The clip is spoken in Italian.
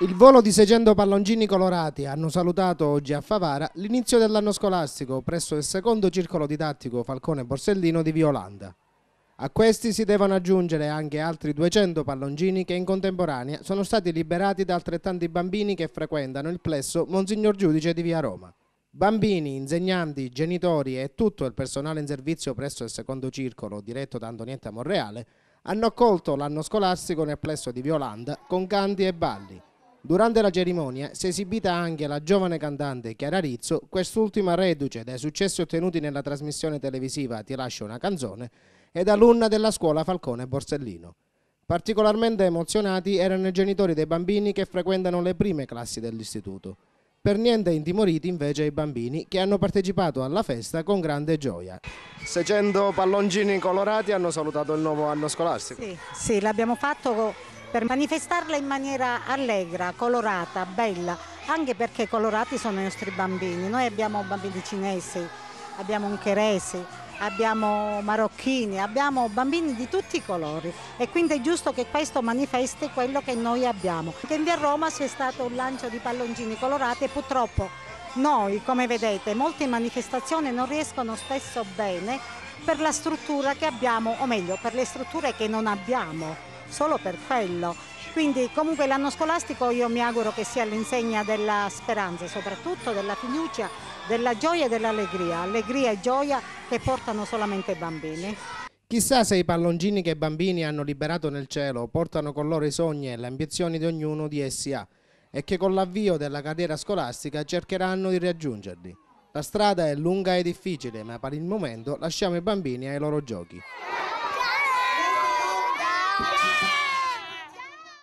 Il volo di 600 palloncini colorati hanno salutato oggi a Favara l'inizio dell'anno scolastico presso il secondo circolo didattico Falcone Borsellino di Violanda. A questi si devono aggiungere anche altri 200 palloncini che in contemporanea sono stati liberati da altrettanti bambini che frequentano il plesso Monsignor Giudice di Via Roma. Bambini, insegnanti, genitori e tutto il personale in servizio presso il secondo circolo diretto da Antonietta Monreale hanno accolto l'anno scolastico nel plesso di Violanda con canti e balli. Durante la cerimonia si è esibita anche la giovane cantante Chiara Rizzo, quest'ultima reduce dai successi ottenuti nella trasmissione televisiva Ti lascio una canzone ed alunna della scuola Falcone Borsellino. Particolarmente emozionati erano i genitori dei bambini che frequentano le prime classi dell'istituto. Per niente intimoriti invece i bambini che hanno partecipato alla festa con grande gioia. 600 palloncini colorati hanno salutato il nuovo anno scolastico. Sì, sì l'abbiamo fatto per manifestarla in maniera allegra, colorata, bella, anche perché colorati sono i nostri bambini. Noi abbiamo bambini cinesi, abbiamo un ungheresi, abbiamo marocchini, abbiamo bambini di tutti i colori e quindi è giusto che questo manifesti quello che noi abbiamo. Anche in via Roma c'è stato un lancio di palloncini colorati e purtroppo noi, come vedete, molte manifestazioni non riescono spesso bene per la struttura che abbiamo, o meglio, per le strutture che non abbiamo, solo per quello. Quindi comunque l'anno scolastico io mi auguro che sia l'insegna della speranza, soprattutto della fiducia, della gioia e dell'allegria, allegria e gioia che portano solamente i bambini. Chissà se i palloncini che i bambini hanno liberato nel cielo portano con loro i sogni e le ambizioni di ognuno di essi ha e che con l'avvio della carriera scolastica cercheranno di raggiungerli. La strada è lunga e difficile, ma per il momento lasciamo i bambini ai loro giochi.